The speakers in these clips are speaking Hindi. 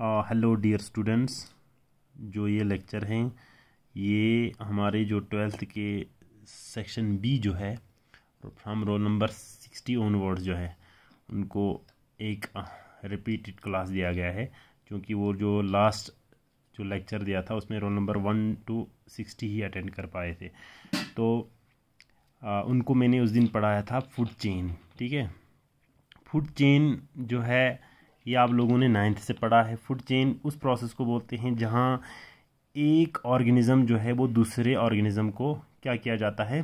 हेलो डियर स्टूडेंट्स जो ये लेक्चर हैं ये हमारे जो ट्वेल्थ के सेक्शन बी जो है from roll number sixty onwards जो है उनको एक रिपीटेड क्लास दिया गया है क्योंकि वो जो लास्ट जो लेक्चर दिया था उसमें roll number one to sixty ही अटेंड कर पाए थे तो आ, उनको मैंने उस दिन पढ़ाया था फूड चेन ठीक है फूड चेन जो है ये आप लोगों ने नाइन्थ से पढ़ा है फूड चेन उस प्रोसेस को बोलते हैं जहाँ एक ऑर्गेनिज़म जो है वो दूसरे ऑर्गेनिज़म को क्या किया जाता है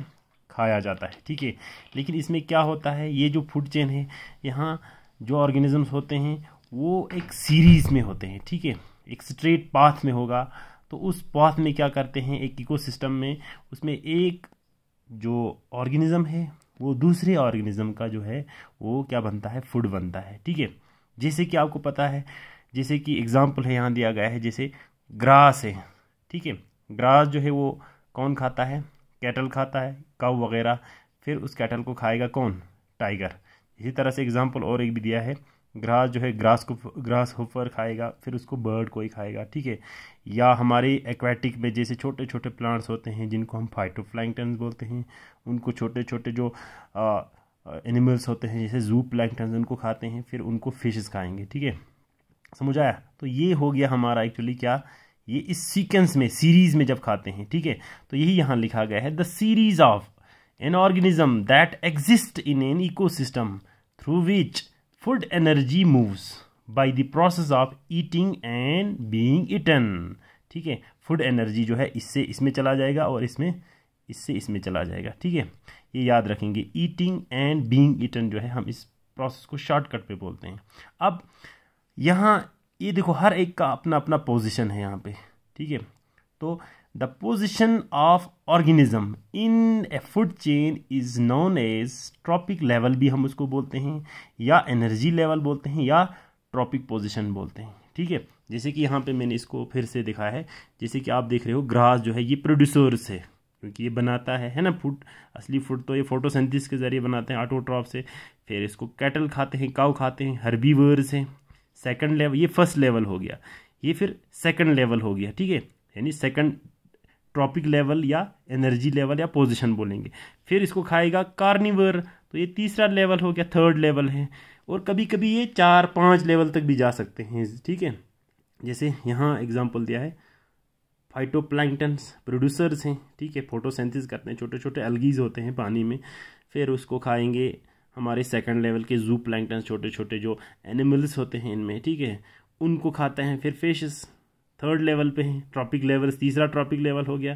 खाया जाता है ठीक है लेकिन इसमें क्या होता है ये जो फूड चेन है यहाँ जो ऑर्गेनिज़म्स होते हैं वो एक सीरीज़ में होते हैं ठीक है एक स्ट्रेट पाथ में होगा तो उस पाथ में क्या करते हैं एक इकोसिस्टम में उसमें एक जो ऑर्गेनिज़म है वो दूसरे ऑर्गेनिज़म का जो है वो क्या बनता है फूड बनता है ठीक है जैसे कि आपको पता है जैसे कि एग्ज़ाम्पल है यहाँ दिया गया है जैसे ग्रास है ठीक है ग्रास जो है वो कौन खाता है कैटल खाता है काऊ वगैरह फिर उस कैटल को खाएगा कौन टाइगर इसी तरह से एग्ज़ाम्पल और एक भी दिया है ग्रास जो है ग्रास को ग्रास होफर खाएगा फिर उसको बर्ड कोई खाएगा ठीक है या हमारे एक्वाटिक में जैसे छोटे छोटे प्लांट्स होते हैं जिनको हम फाइटोप्लैंकटन बोलते हैं उनको छोटे छोटे जो आ, एनिमल्स होते हैं जैसे जू प्लैंकटन उनको खाते हैं फिर उनको फिशेस खाएंगे ठीक है समझ आया तो ये हो गया हमारा एक्चुअली क्या ये इस सीक्वेंस में सीरीज़ में जब खाते हैं ठीक है तो यही यहाँ लिखा गया है the series of an organism that exist in an ecosystem through which food energy moves by the process of eating and being eaten ठीक है फूड एनर्जी जो है इससे इसमें चला जाएगा और इसमें इससे इसमें चला जाएगा ठीक है ये याद रखेंगे ईटिंग एंड बींग ईटन जो है हम इस प्रोसेस को शॉर्टकट पे बोलते हैं अब यहाँ ये देखो हर एक का अपना अपना पोजिशन है यहाँ पे ठीक है तो the position of organism in a food chain is known as trophic level भी हम उसको बोलते हैं या एनर्जी लेवल बोलते हैं या ट्रॉपिक पोजिशन बोलते हैं ठीक है जैसे कि यहाँ पे मैंने इसको फिर से दिखाया है जैसे कि आप देख रहे हो ग्रास जो है ये प्रोड्यूसर्स है क्योंकि ये बनाता है है ना फूड असली फूड तो ये फोटोसेंथिस के ज़रिए बनाते हैं ऑटोट्रॉप से फिर इसको कैटल खाते हैं काउ खाते हैं हर्बीवर्स हैं सेकंड लेवल ये फर्स्ट लेवल हो गया ये फिर सेकंड लेवल हो गया ठीक है यानी सेकंड ट्रॉपिक लेवल या एनर्जी लेवल या पोजिशन बोलेंगे फिर इसको खाएगा कार्निवर तो ये तीसरा लेवल हो गया थर्ड लेवल है और कभी कभी ये चार पाँच लेवल तक भी जा सकते हैं ठीक है जैसे यहाँ एग्जाम्पल दिया है फाइटोप्लैंकटन्स प्रोड्यूसर्स हैं ठीक है फोटोसेंथिस करते हैं छोटे छोटे अलगीज होते हैं पानी में फिर उसको खाएंगे हमारे सेकंड लेवल के जू प्लैंकटन्स छोटे छोटे जो एनिमल्स होते हैं इनमें ठीक है उनको खाते हैं फिर फिशेस थर्ड लेवल पे हैं ट्रॉपिक लेवल तीसरा ट्रॉपिक लेवल हो गया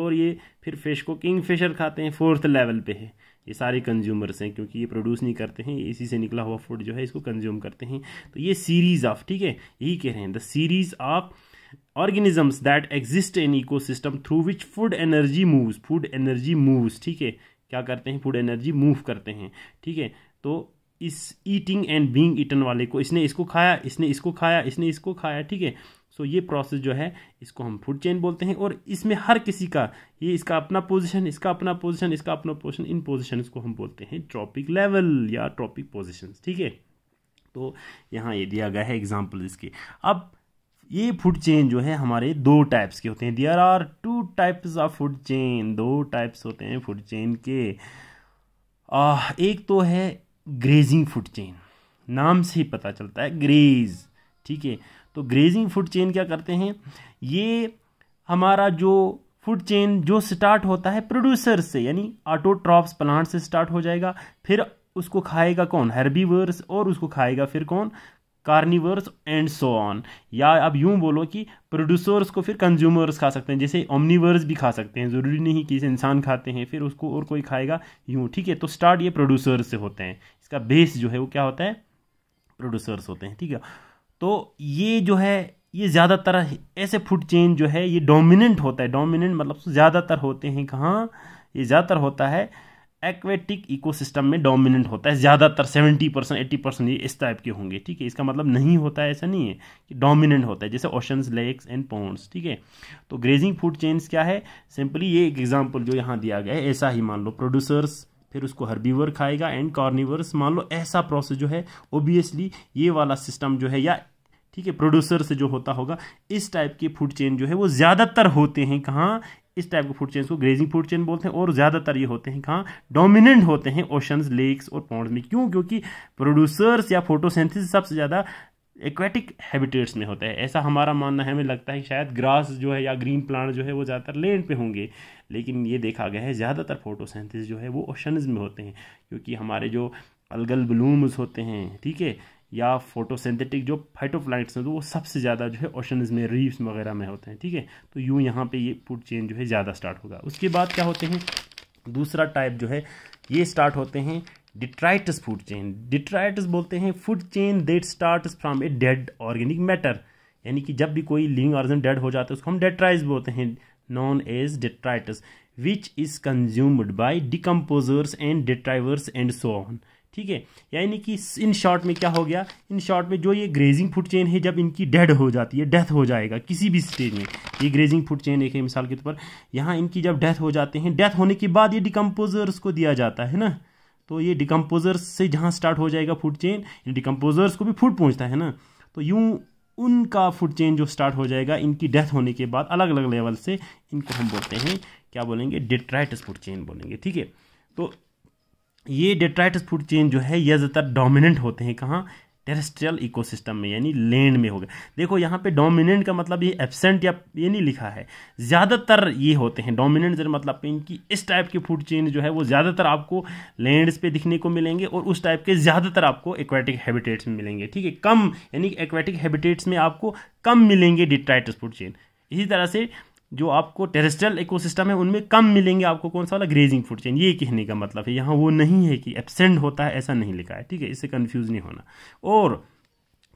और ये फिर फिश को किंग फिशर खाते हैं फोर्थ लेवल पे है ये सारे कंज्यूमर्स हैं क्योंकि ये प्रोड्यूस नहीं करते हैं इसी से निकला हुआ फूड जो है इसको कंज्यूम करते हैं तो ये सीरीज़ ऑफ ठीक है यही कह रहे हैं the series of that exist in ecosystem through which food energy moves food energy moves ठीक है क्या करते हैं फूड एनर्जी मूव करते हैं ठीक है तो इस ईटिंग एंड बींग ईटन वाले को इसने इसको खाया इसने इसको खाया इसने इसको खाया ठीक है सो ये प्रोसेस जो है इसको हम फूड चेन बोलते हैं और इसमें हर किसी का ये इसका अपना पोजिशन इसका अपना पोजिशन इसका अपना पोजिशन इन पोजिशन को हम बोलते हैं ट्रॉपिक लेवल या ट्रॉपिक पोजिशन ठीक है तो यहाँ ये दिया गया है एग्जाम्पल इसके अब ये फूड चेन जो है हमारे दो टाइप्स के होते हैं there are two types of food chain दो टाइप्स होते हैं फूड चेन के आ, एक तो है ग्रेजिंग फूड चेन नाम से ही पता चलता है ग्रेज ठीक है तो ग्रेजिंग फूड चेन क्या करते हैं ये हमारा जो फूड चेन जो स्टार्ट होता है प्रोड्यूसर से यानी ऑटोट्रॉप्स प्लांट से स्टार्ट हो जाएगा फिर उसको खाएगा कौन हर्बीवर्स और उसको खाएगा फिर कौन कार्निवर्स एंड सो ऑन या अब यूँ बोलो कि प्रोड्यूसर्स को फिर कंज्यूमर्स खा सकते हैं जैसे ओमनीवर्स भी खा सकते हैं ज़रूरी नहीं कि इसे इंसान खाते हैं फिर उसको और कोई खाएगा यूँ ठीक है तो स्टार्ट ये प्रोड्यूसर्स से होते हैं इसका बेस जो है वो क्या होता है प्रोड्यूसर्स होते हैं ठीक है तो ये जो है ये ज़्यादातर ऐसे फूड चेन जो है ये डोमिनेंट होता है डोमिनेंट मतलब ज़्यादातर होते हैं कहाँ ये ज़्यादातर होता है एक्वेटिक इकोसिस्टम में डोमिनेंट होता है ज़्यादातर सेवेंटी परसेंट एट्टी परसेंट ये इस टाइप के होंगे ठीक है इसका मतलब नहीं होता है ऐसा नहीं है कि डोमिनेंट होता है जैसे ओशंस लेक्स एंड पॉन्ड्स ठीक है तो ग्रेजिंग फूड चेन्स क्या है सिंपली ये एक एग्जाम्पल जो यहाँ दिया गया है ऐसा ही मान लो प्रोड्यूसर्स फिर उसको हर्बीवर खाएगा एंड कॉर्निवर्स मान लो ऐसा प्रोसेस जो है ओबियसली ये वाला सिस्टम जो है या ठीक है प्रोड्यूसर से जो होता होगा इस टाइप के फूड चेन जो है वो ज़्यादातर होते हैं कहाँ इस टाइप के फूड चेन्स को ग्रेजिंग फूड चेन बोलते हैं और ज़्यादातर ये होते हैं कहाँ डोमिनेंट होते हैं ओशंस लेक्स और पॉन्ड्स में क्यों क्योंकि प्रोड्यूसर्स या फोटोसेंथिस सबसे ज़्यादा एक्वेटिक हैबिटेट्स में होता है ऐसा हमारा मानना है हमें लगता है कि शायद ग्रास जो है या ग्रीन प्लांट जो है वो ज़्यादातर लैंड पे होंगे लेकिन ये देखा गया है ज़्यादातर फोटोसेंथिस जो है वो ओशनज में होते हैं क्योंकि हमारे जो अलगल ब्लूम्स होते हैं ठीक है या फोटोसिंथेटिक जो फाइटोप्लाइट्स हैं तो वो सबसे ज़्यादा जो है ओशनज में रीफ्स वगैरह में होते हैं ठीक है तो यूँ यहाँ पे ये फूड चेन जो है ज़्यादा स्टार्ट होगा उसके बाद क्या होते हैं दूसरा टाइप जो है ये स्टार्ट होते हैं डिट्राइटस फूड चेन डिट्राइटस बोलते हैं food chain that start from a dead organic matter यानी कि जब भी कोई लिविंग ऑर्गेनिज्म डेड हो जाता है उसको हम डेट्राइज बोलते हैं known as detritus which is consumed by decomposers and detritivores and so on ठीक है यानी कि इन शॉर्ट में क्या हो गया इन शॉर्ट में जो ये ग्रेजिंग फूड चेन है जब इनकी डेड हो जाती है डेथ हो जाएगा किसी भी स्टेज में ये ग्रेजिंग फूड चेन एक है मिसाल के तौर पर यहाँ इनकी जब डेथ हो जाते हैं डेथ होने के बाद ये डिकम्पोजर्स को दिया जाता है ना तो ये डिकम्पोजर्स से जहाँ स्टार्ट हो जाएगा फूड चेन इन डिकम्पोजर्स को भी फूड पहुँचता है ना तो यूँ उनका फूड चेन जो स्टार्ट हो जाएगा इनकी डेथ होने के बाद अलग अलग लेवल से इनको हम बोलते हैं क्या बोलेंगे डिट्राइटस फूड चेन बोलेंगे ठीक है तो ये डेट्राइटस फूड चेन जो है ये ज़्यादातर डोमिनेंट होते हैं कहाँ टेरेस्ट्रियल इकोसिस्टम में यानी लैंड में हो गया देखो यहाँ पे डोमिनेंट का मतलब ये एबसेंट या ये नहीं लिखा है ज़्यादातर ये होते हैं डोमिनेंट मतलब इनकी इस टाइप के फूड चेन जो है वो ज़्यादातर आपको लैंड्स पे दिखने को मिलेंगे और उस टाइप के ज़्यादातर आपको एक्वाटिक हैबिटेट्स में मिलेंगे ठीक है कम यानी एक्वाटिक हैबिटेट्स में आपको कम मिलेंगे डिट्राइटस फूड चेन इसी तरह से जो आपको टेरेस्ट्रल इकोसिस्टम है उनमें कम मिलेंगे आपको कौन सा वाला ग्रेजिंग फूड चेन ये कहने का मतलब है यहाँ वो नहीं है कि एबसेंट होता है ऐसा नहीं लिखा है ठीक है इससे कन्फ्यूज नहीं होना और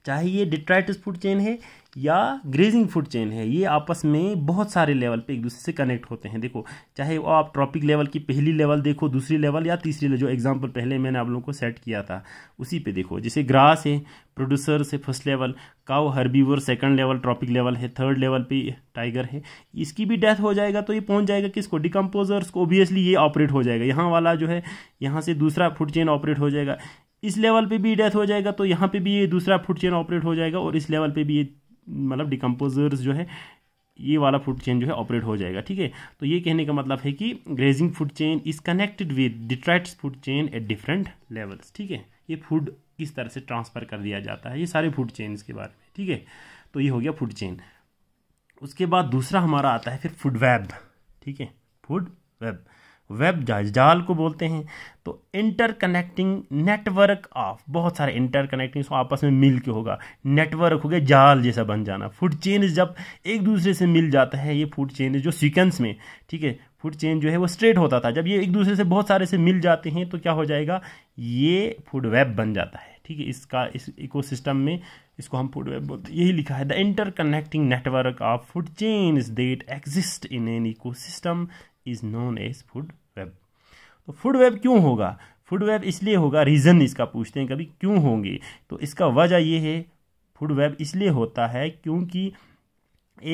चाहे ये डिट्राइटिस फूड चेन है या ग्रेजिंग फूड चेन है ये आपस में बहुत सारे लेवल पे एक दूसरे से कनेक्ट होते हैं देखो चाहे वो आप ट्रॉपिक लेवल की पहली लेवल देखो दूसरी लेवल या तीसरी लेवल जो एग्जांपल पहले मैंने आप लोगों को सेट किया था उसी पे देखो जैसे ग्रास है प्रोड्यूसर से first level cow herbivore second level trophic level है थर्ड लेवल पे टाइगर है इसकी भी डेथ हो जाएगा तो ये पहुंच जाएगा किसको डिकम्पोजर्स को ऑब्वियसली ये ऑपरेट हो जाएगा यहाँ वाला जो है यहाँ से दूसरा फूड चेन ऑपरेट हो जाएगा इस लेवल पे भी डेथ हो जाएगा तो यहाँ पे भी ये दूसरा फूड चेन ऑपरेट हो जाएगा और इस लेवल पे भी ये मतलब डिकम्पोजर्स जो है ये वाला फूड चेन जो है ऑपरेट हो जाएगा ठीक है तो ये कहने का मतलब है कि grazing food chain is connected with detritus food chain at different levels ठीक है ये फूड किस तरह से ट्रांसफ़र कर दिया जाता है ये सारे फूड चेन के बारे में ठीक है तो ये हो गया फूड चेन उसके बाद दूसरा हमारा आता है फिर फूड वेब ठीक है फूड वेब वेब जाल को बोलते हैं तो इंटरकनेक्टिंग नेटवर्क ऑफ बहुत सारे इंटरकनेक्टिंग आपस में मिल के होगा नेटवर्क हो गया जाल जैसा बन जाना फूड चेन जब एक दूसरे से मिल जाता है ये फूड चेन जो सीक्वेंस में ठीक है फूड चेन जो है वो स्ट्रेट होता था जब ये एक दूसरे से बहुत सारे से मिल जाते हैं तो क्या हो जाएगा ये फूड वेब बन जाता है ठीक है इसका इस इकोसिस्टम में इसको हम फूड वेब बोलते यही लिखा है the interconnecting network of food is that exist in an ecosystem is known as food web तो फूड वेब क्यों होगा फूड वेब इसलिए होगा रीज़न इसका पूछते हैं कभी क्यों होंगे तो इसका वजह ये है फूड वेब इसलिए होता है क्योंकि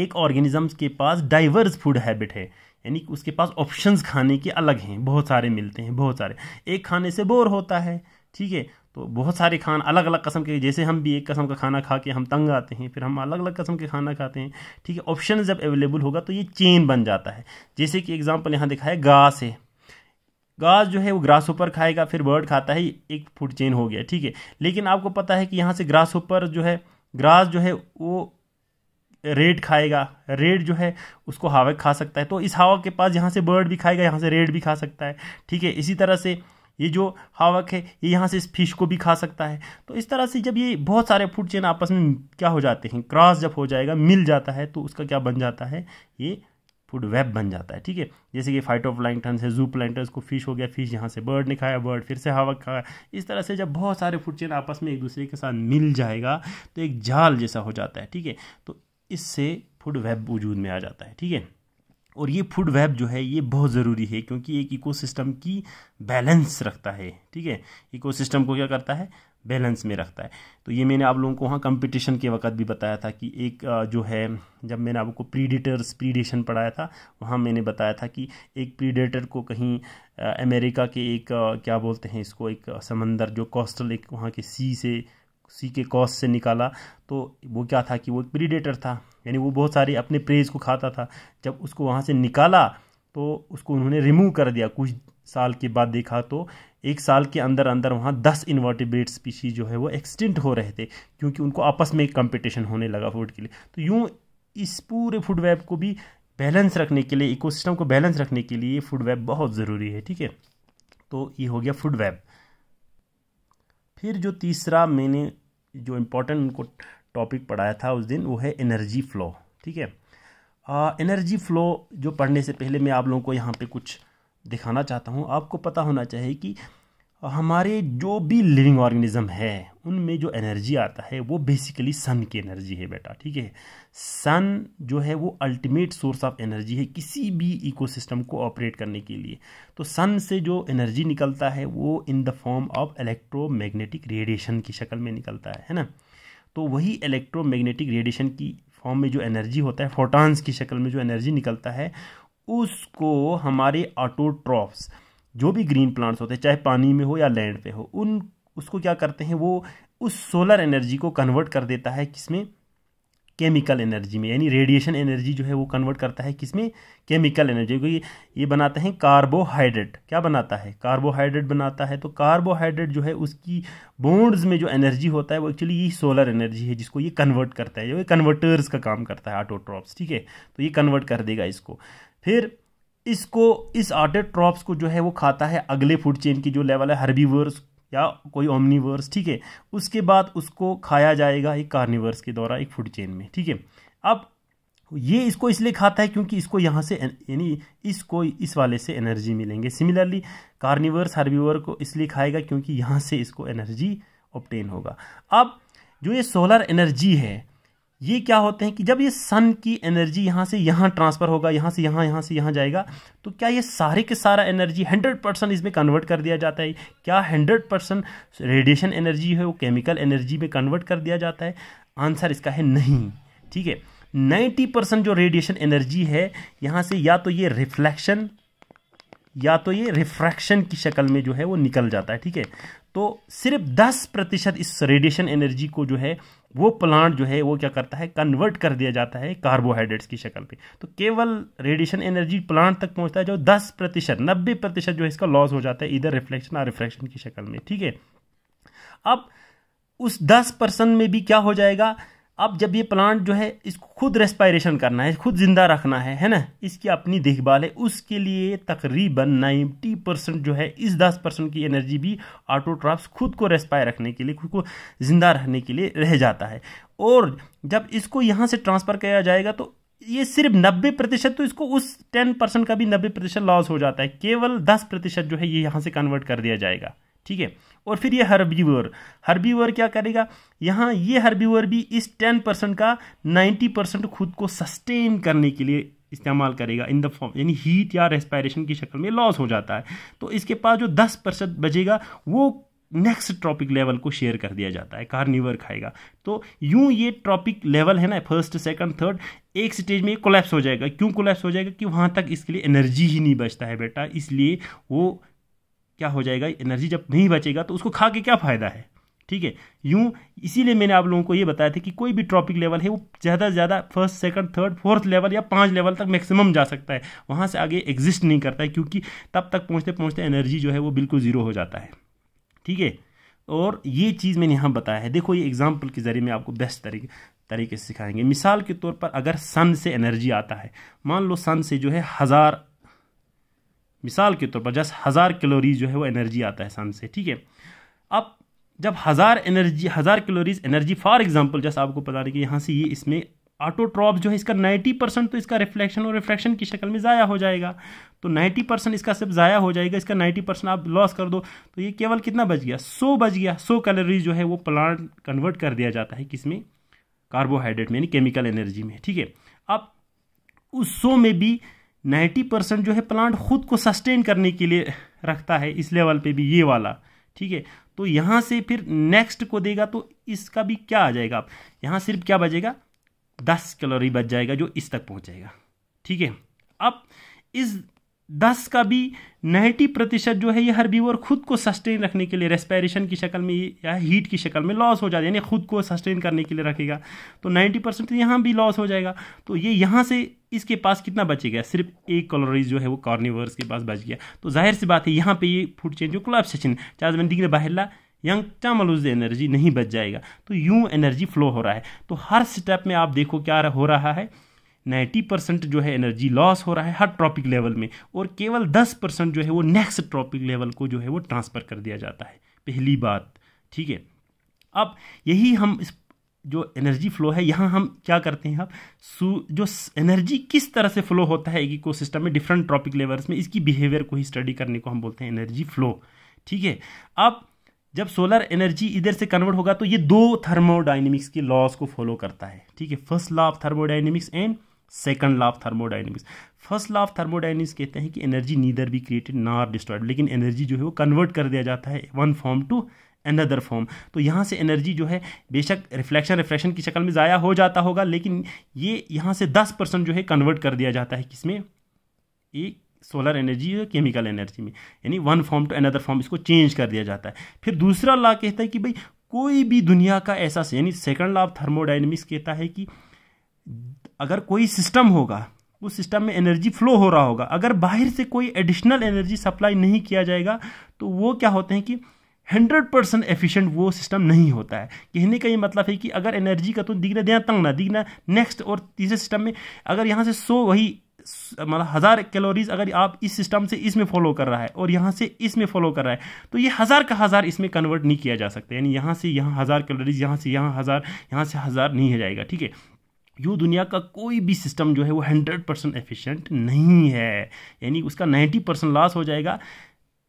एक ऑर्गेनिज़म्स के पास डाइवर्स फूड हैबिट है यानी कि उसके पास ऑप्शंस खाने के अलग हैं बहुत सारे मिलते हैं बहुत सारे एक खाने से बोर होता है ठीक है तो बहुत सारे खान अलग अलग कस्म के जैसे हम भी एक कस्म का खाना खा के हम तंग आते हैं फिर हम अलग अलग कस्म के खाना खाते हैं ठीक है ऑप्शन जब अवेलेबल होगा तो ये चेन बन जाता है जैसे कि एग्जाम्पल यहाँ दिखा है घास है घास जो है वो ग्रास ऊपर खाएगा फिर बर्ड खाता है एक फूड चेन हो गया ठीक है लेकिन आपको पता है कि यहाँ से ग्रास ऊपर जो है ग्रास जो है वो रेड खाएगा रेड जो है उसको हावक खा सकता है तो इस हावक के पास यहाँ से बर्ड भी खाएगा यहाँ से रेड भी खा सकता है ठीक है इसी तरह से ये जो हावक है ये यहाँ से इस फिश को भी खा सकता है तो इस तरह से जब ये बहुत सारे फूड चेन आपस में क्या हो जाते हैं क्रॉस जब हो जाएगा मिल जाता है तो उसका क्या बन जाता है ये फूड वेब बन जाता है ठीक है जैसे कि फाइटो प्लैंटन है जू प्लैंकटन को फिश हो गया फिश यहाँ से बर्ड ने खाया बर्ड फिर से हावक खाया इस तरह से जब बहुत सारे फूड चेन आपस में एक दूसरे के साथ मिल जाएगा तो एक जाल जैसा हो जाता है ठीक है तो इससे फूड वेब वजूद में आ जाता है ठीक है और ये फूड वेब जो है ये बहुत ज़रूरी है क्योंकि एक इकोसिस्टम की बैलेंस रखता है ठीक है इकोसिस्टम को क्या करता है बैलेंस में रखता है तो ये मैंने आप लोगों को वहाँ कंपटीशन के वक्त भी बताया था कि एक जो है जब मैंने आपको प्रीडेटर्स प्रीडेशन पढ़ाया था वहाँ मैंने बताया था कि एक प्रीडेटर को कहीं अमेरिका के एक क्या बोलते हैं इसको एक समंदर जो कोस्टल एक वहाँ के सी से सी के कॉस्ट से निकाला तो वो क्या था कि वो एक प्रीडेटर था यानी वो बहुत सारी अपने प्रेज को खाता था जब उसको वहाँ से निकाला तो उसको उन्होंने रिमूव कर दिया कुछ साल के बाद देखा तो एक साल के अंदर अंदर वहाँ दस इन्वर्टिब्रेट स्पीशीज जो है वो एक्सटिंट हो रहे थे क्योंकि उनको आपस में एक कंपटीशन होने लगा फूड के लिए तो यूँ इस पूरे फूड वेब को भी बैलेंस रखने के लिए इकोसिस्टम को बैलेंस रखने के लिए फूड वेब बहुत ज़रूरी है ठीक है तो ये हो गया फूड वेब फिर जो तीसरा मैंने जो इम्पोर्टेंट उनको टॉपिक पढ़ाया था उस दिन वो है एनर्जी फ्लो ठीक है एनर्जी फ्लो जो पढ़ने से पहले मैं आप लोगों को यहाँ पे कुछ दिखाना चाहता हूँ आपको पता होना चाहिए कि हमारे जो भी लिविंग ऑर्गेनिज्म है उनमें जो एनर्जी आता है वो बेसिकली सन की एनर्जी है बेटा ठीक है सन जो है वो अल्टीमेट सोर्स ऑफ एनर्जी है किसी भी इकोसिस्टम को ऑपरेट करने के लिए तो सन से जो एनर्जी निकलता है वो in the form of electromagnetic radiation की शक्ल में निकलता है है ना तो वही इलेक्ट्रोमैग्नेटिक रेडिएशन की फॉर्म में जो एनर्जी होता है फोटॉन्स की शक्ल में जो एनर्जी निकलता है उसको हमारे ऑटोट्रॉफ्स जो भी ग्रीन प्लांट्स होते हैं चाहे पानी में हो या लैंड पे हो उन उसको क्या करते हैं वो उस सोलर एनर्जी को कन्वर्ट कर देता है किसमें केमिकल एनर्जी में यानी रेडिएशन एनर्जी जो है वो कन्वर्ट करता है किसमें केमिकल एनर्जी क्योंकि ये ये बनाते हैं कार्बोहाइड्रेट क्या बनाता है कार्बोहाइड्रेट बनाता है तो कार्बोहाइड्रेट जो है उसकी बोन्ड्स में जो एनर्जी होता है वो एक्चुअली ये सोलर एनर्जी है जिसको ये कन्वर्ट करता है जो कन्वर्टर्स का काम करता है ऑटोट्रॉप्स ठीक है तो ये कन्वर्ट कर देगा इसको फिर इसको इस आटे ट्रॉप्स को जो है वो खाता है अगले फूड चेन की जो लेवल है हर्बीवर्स या कोई ओमनीवर्स ठीक है उसके बाद उसको खाया जाएगा एक कार्निवर्स के द्वारा एक फूड चेन में ठीक है अब ये इसको इसलिए खाता है क्योंकि इसको यहाँ से यानी इसको इस वाले से एनर्जी मिलेंगे सिमिलरली कार्निवर्स हर्बीवर को इसलिए खाएगा क्योंकि यहाँ से इसको एनर्जी ऑप्टेन होगा अब जो ये सोलर एनर्जी है ये क्या होते हैं कि जब ये सन की एनर्जी यहाँ से यहाँ ट्रांसफ़र होगा यहाँ से यहाँ यहाँ से यहाँ जाएगा तो क्या ये सारे के सारा एनर्जी 100 परसेंट इसमें कन्वर्ट कर दिया जाता है क्या 100 परसेंट रेडिएशन एनर्जी है वो केमिकल एनर्जी में कन्वर्ट कर दिया जाता है आंसर इसका है नहीं ठीक है नाइन्टी परसेंट जो रेडिएशन एनर्जी है यहाँ से या तो ये रिफ्लेक्शन या तो ये रिफ्रैक्शन की शक्ल में जो है वो निकल जाता है ठीक है तो सिर्फ दस प्रतिशत इस रेडिएशन एनर्जी को जो है वो प्लांट जो है वो क्या करता है कन्वर्ट कर दिया जाता है कार्बोहाइड्रेट्स की शक्ल पे तो केवल रेडिएशन एनर्जी प्लांट तक पहुंचता है जो दस प्रतिशत नब्बे प्रतिशत जो है इसका लॉस हो जाता है इधर रिफ्लेक्शन और रिफ्लेक्शन की शक्ल में ठीक है अब उस दस परसेंट में भी क्या हो जाएगा अब जब ये प्लांट जो है इसको खुद रेस्पायरेशन करना है खुद ज़िंदा रखना है है ना इसकी अपनी देखभाल है उसके लिए तकरीबन नाइन्टी परसेंट जो है इस दस परसेंट की एनर्जी भी ऑटोट्राफ्स खुद को रेस्पायर रखने के लिए खुद को ज़िंदा रहने के लिए रह जाता है और जब इसको यहाँ से ट्रांसफ़र किया जाएगा तो ये सिर्फ नब्बे प्रतिशत तो इसको उस टेन परसेंट का भी नब्बे प्रतिशत लॉस हो जाता है केवल दस प्रतिशत जो है ये यहाँ से कन्वर्ट कर दिया जाएगा ठीक है और फिर ये हर्बीवर हर्बीवर क्या करेगा यहाँ ये हर्बीवर भी इस टेन परसेंट का नाइन्टी परसेंट खुद को सस्टेन करने के लिए इस्तेमाल करेगा इन द फॉर्म यानी हीट या रेस्पायरेशन की शक्ल में लॉस हो जाता है तो इसके पास जो दस परसेंट बचेगा वो नेक्स्ट ट्रॉपिक लेवल को शेयर कर दिया जाता है कार्निवर खाएगा तो यूं ये ट्रॉपिक लेवल है ना फर्स्ट सेकंड थर्ड एक स्टेज में कोलैप्स हो जाएगा क्यों कोलैप्स हो जाएगा कि वहां तक इसके लिए एनर्जी ही नहीं बचता है बेटा इसलिए वो क्या हो जाएगा एनर्जी जब नहीं बचेगा तो उसको खा के क्या फ़ायदा है ठीक है यूँ इसीलिए मैंने आप लोगों को ये बताया था कि कोई भी ट्रॉपिक लेवल है वो ज़्यादा से ज़्यादा first second third fourth level या पांच लेवल तक मैक्सिमम जा सकता है वहाँ से आगे एग्जिस्ट नहीं करता है क्योंकि तब तक पहुँचते पहुँचते एनर्जी जो है वो बिल्कुल ज़ीरो हो जाता है ठीक है और ये चीज़ मैंने यहाँ बताया है देखो ये एग्जाम्पल के ज़रिए मैं आपको बेस्ट तरीके तरीके से सिखाएंगे मिसाल के तौर पर अगर सन से एनर्जी आता है मान लो सन से जो है हज़ार मिसाल के तौर पर जस्ट हज़ार कैलोरीज जो है वो एनर्जी आता है सन से ठीक है अब जब हज़ार एनर्जी हज़ार calories energy for example just आपको पता नहीं कि यहाँ से ये इसमें ऑटोट्रॉप जो है इसका 90 परसेंट तो इसका रिफ्लेक्शन और रिफ्लेक्शन की शक्ल में ज़ाया हो जाएगा तो 90 परसेंट इसका सिर्फ ज़ाया हो जाएगा इसका 90 परसेंट आप लॉस कर दो तो ये केवल कितना बच गया 100 बच गया 100 कैलोरीज जो है वो प्लांट कन्वर्ट कर दिया जाता है किसमें कार्बोहाइड्रेट में यानी केमिकल एनर्जी में ठीक है अब उस सो में भी नाइन्टी परसेंट जो है प्लांट खुद को सस्टेन करने के लिए रखता है इस लेवल पे भी ये वाला ठीक है तो यहाँ से फिर नेक्स्ट को देगा तो इसका भी क्या आ जाएगा आप यहाँ सिर्फ क्या बचेगा दस कैलोरी बच जाएगा जो इस तक पहुँच जाएगा ठीक है अब इस दस का भी नाइन्टी प्रतिशत जो है ये बीवर खुद को सस्टेन रखने के लिए रेस्पायरेशन की शक्ल में या हीट की शक्ल में लॉस हो जाता है यानी खुद को सस्टेन करने के लिए रखेगा तो नाइन्टी परसेंट यहाँ भी लॉस हो जाएगा तो ये यहाँ से इसके पास कितना बचेगा सिर्फ एक कॉलोरीज जो है वो कॉर्निवर्स के पास बच गया तो जाहिर सी बात है यहाँ पे ये फूड चेंज जो क्लब सेशन चार्ज दिग्रे बाहरला यंग चामलूज एनर्जी नहीं बच जाएगा तो यूँ एनर्जी फ्लो हो रहा है तो हर स्टेप में आप देखो क्या हो रहा है नाइन्टी परसेंट जो है एनर्जी लॉस हो रहा है हर ट्रॉपिक लेवल में और केवल दस परसेंट जो है वो नेक्स्ट ट्रॉपिक लेवल को जो है वो ट्रांसफ़र कर दिया जाता है पहली बात ठीक है अब यही हम इस जो एनर्जी फ्लो है यहाँ हम क्या करते हैं अब सू जो एनर्जी किस तरह से फ्लो होता है एक इको सिस्टम में डिफरेंट ट्रॉपिक लेवल्स में इसकी बिहेवियर को ही स्टडी करने को हम बोलते हैं एनर्जी फ्लो ठीक है अब जब सोलर एनर्जी इधर से कन्वर्ट होगा तो ये दो थर्मोडाइनमिक्स के लॉस को फॉलो करता है ठीक है first law of thermodynamics and second law of thermodynamics first law of thermodynamics कहते हैं कि energy neither be created nor destroyed लेकिन एनर्जी जो है वो कन्वर्ट कर दिया जाता है one form to another form तो यहाँ से एनर्जी जो है बेशक रिफ्लेक्शन रिफ्लेक्शन की शक्ल में ज़ाया हो जाता होगा लेकिन ये यहाँ से दस परसेंट जो है कन्वर्ट कर दिया जाता है किसमें ये सोलर एनर्जी या केमिकल एनर्जी में यानी one form to another form इसको चेंज कर दिया जाता है फिर दूसरा लॉ कहता है कि भाई कोई भी दुनिया का ऐसा यानी सेकंड लॉ ऑफ थर्मोडाइनमिक्स कहता है कि अगर कोई सिस्टम होगा उस सिस्टम में एनर्जी फ्लो हो रहा होगा अगर बाहर से कोई एडिशनल एनर्जी सप्लाई नहीं किया जाएगा तो वो क्या होते हैं कि हंड्रेड परसेंट एफिशिएंट वो सिस्टम नहीं होता है कहने का ये मतलब है कि अगर एनर्जी का तो दिखना देना तंग ना दिखना नेक्स्ट और तीसरे सिस्टम में अगर यहाँ से सो वही मतलब हज़ार कैलोरीज अगर आप इस सिस्टम से इसमें फॉलो कर रहा है और यहाँ से इसमें फॉलो कर रहा है तो ये हज़ार का हज़ार इसमें कन्वर्ट नहीं किया जा सकता यानी यहाँ से यहाँ हज़ार कैलोरीज यहाँ से यहाँ हज़ार यहाँ से हज़ार नहीं हो जाएगा ठीक है यू दुनिया का कोई भी सिस्टम जो है वो हंड्रेड परसेंट एफिशेंट नहीं है यानी उसका नाइन्टी परसेंट लॉस हो जाएगा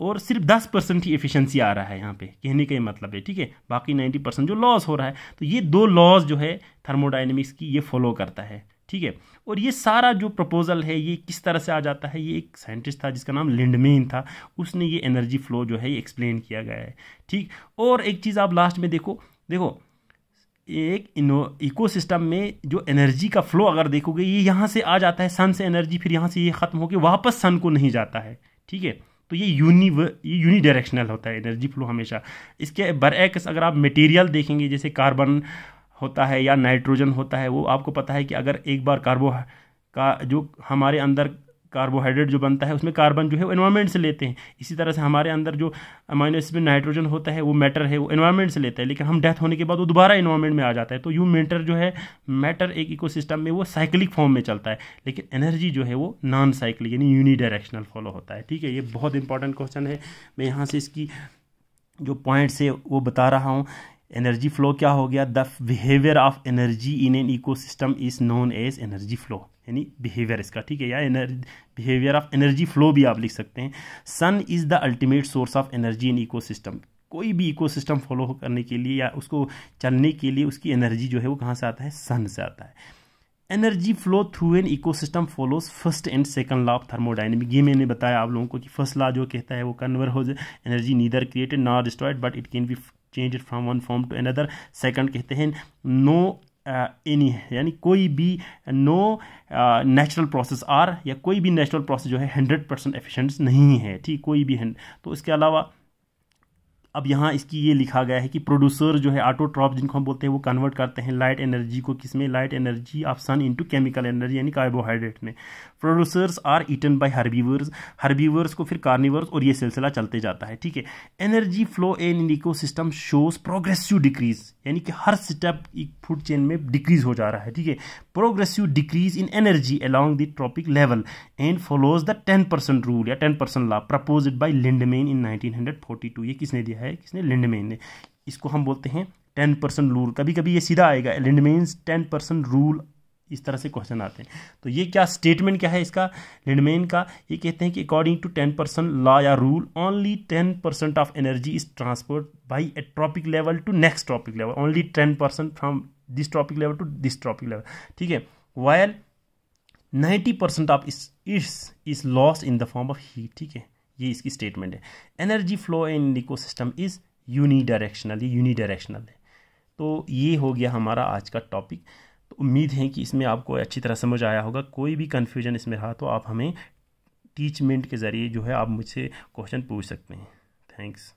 और सिर्फ दस परसेंट ही एफिशिएंसी आ रहा है यहाँ पे कहने का ये मतलब है ठीक है बाकी नाइन्टी परसेंट जो लॉस हो रहा है तो ये दो लॉस जो है थर्मोडाइनमिक्स की ये फॉलो करता है ठीक है और ये सारा जो प्रपोजल है ये किस तरह से आ जाता है ये एक साइंटिस्ट था जिसका नाम लिंडमेन था उसने ये एनर्जी फ्लो जो है ये एक्सप्लेन किया गया है ठीक और एक चीज़ आप लास्ट में देखो देखो एक इकोसिस्टम में जो एनर्जी का फ्लो अगर देखोगे ये यहाँ से आ जाता है सन से एनर्जी फिर यहाँ से ये ख़त्म होकर वापस सन को नहीं जाता है ठीक है तो ये यूनिव ये यूनी डायरेक्शनल होता है एनर्जी फ्लो हमेशा इसके बरएक्स अगर आप मटेरियल देखेंगे जैसे कार्बन होता है या नाइट्रोजन होता है वो आपको पता है कि अगर एक बार कार्बो का जो हमारे अंदर कार्बोहाइड्रेट जो बनता है उसमें कार्बन जो है वो एनवायरमेंट से लेते हैं इसी तरह से हमारे अंदर जो माइनस में नाइट्रोजन होता है वो मैटर है वो एनवायरमेंट से लेता है लेकिन हम डेथ होने के बाद वो दोबारा एनवायरमेंट में आ जाता है तो यू मैटर जो है मैटर एक इकोसिस्टम में वो साइक्लिक फॉर्म में चलता है लेकिन एनर्जी जो है वो नॉन साइक्लिक यानी यूनी डायरेक्शनल फॉलो होता है ठीक है ये बहुत इंपॉर्टेंट क्वेश्चन है मैं यहाँ से इसकी जो पॉइंट्स है वो बता रहा हूँ एनर्जी फ्लो क्या हो गया the behaviour of energy in an ecosystem is known as energy flow यानी बिहेवियर इसका ठीक है या energy behaviour of energy flow भी आप लिख सकते हैं sun is the ultimate source of energy in system कोई भी इकोसिस्टम फॉलो करने के लिए या उसको चलने के लिए उसकी एनर्जी जो है वो कहाँ से आता है सन से आता है energy flow through an ecosystem follows first and second law of thermodynamic ये मैंने बताया आप लोगों को कि फर्स्ट लॉ जो कहता है वो कन्वर हो energy neither created not destroyed but it can be change it from one form to another second कहते हैं नो एनी uh, यानी कोई भी नो नेचुरल प्रोसेस आर या कोई भी नेचुरल प्रोसेस जो है हंड्रेड परसेंट एफिशेंट नहीं है ठीक कोई भी तो इसके अलावा अब यहाँ इसकी ये लिखा गया है कि प्रोड्यूसर जो है ट्रॉप जिनको हम बोलते हैं वो कन्वर्ट करते हैं लाइट एनर्जी को किस में light energy of sun into chemical energy यानी कार्बोहाइड्रेट में producers are eaten by herbivores herbivores को फिर कार्निवर्स और ये सिलसिला चलते जाता है ठीक है energy flow in ecosystem shows progressive decrease यानी कि हर स्टेप फूड चेन में डिक्रीज हो जा रहा है ठीक है progressive decrease in energy along the trophic level and follows the ten percent rule या ten percent law propose by Lindeman in nineteen ये किसने दिया है है किसने लिंडमेन ने इसको हम बोलते हैं टेन परसेंट रूल कभी कभी ये सीधा आएगा लिंडमेन्स टेन परसेंट रूल इस तरह से क्वेश्चन आते हैं तो ये क्या स्टेटमेंट क्या है इसका लिंडमेन का ये कहते हैं कि according to ten percent law या rule only ten percent of energy is transport by a trophic level to next trophic level only ten percent from this trophic level to this trophic level ठीक है वायल नाइन्टी परसेंट ऑफ इस इस is loss in the form of heat ठीक है ये इसकी स्टेटमेंट है energy flow in ecosystem is unidirectional ये यूनिडायरेक्शनल है तो ये हो गया हमारा आज का टॉपिक तो उम्मीद है कि इसमें आपको अच्छी तरह समझ आया होगा कोई भी कन्फ्यूजन इसमें रहा तो आप हमें टीचमेंट के ज़रिए जो है आप मुझसे क्वेश्चन पूछ सकते हैं थैंक्स